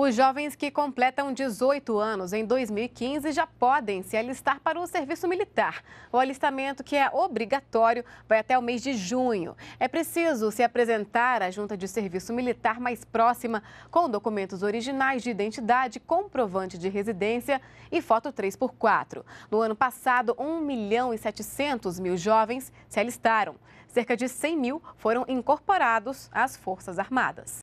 Os jovens que completam 18 anos em 2015 já podem se alistar para o serviço militar. O alistamento, que é obrigatório, vai até o mês de junho. É preciso se apresentar à junta de serviço militar mais próxima, com documentos originais de identidade, comprovante de residência e foto 3x4. No ano passado, 1 milhão e 700 mil jovens se alistaram. Cerca de 100 mil foram incorporados às Forças Armadas.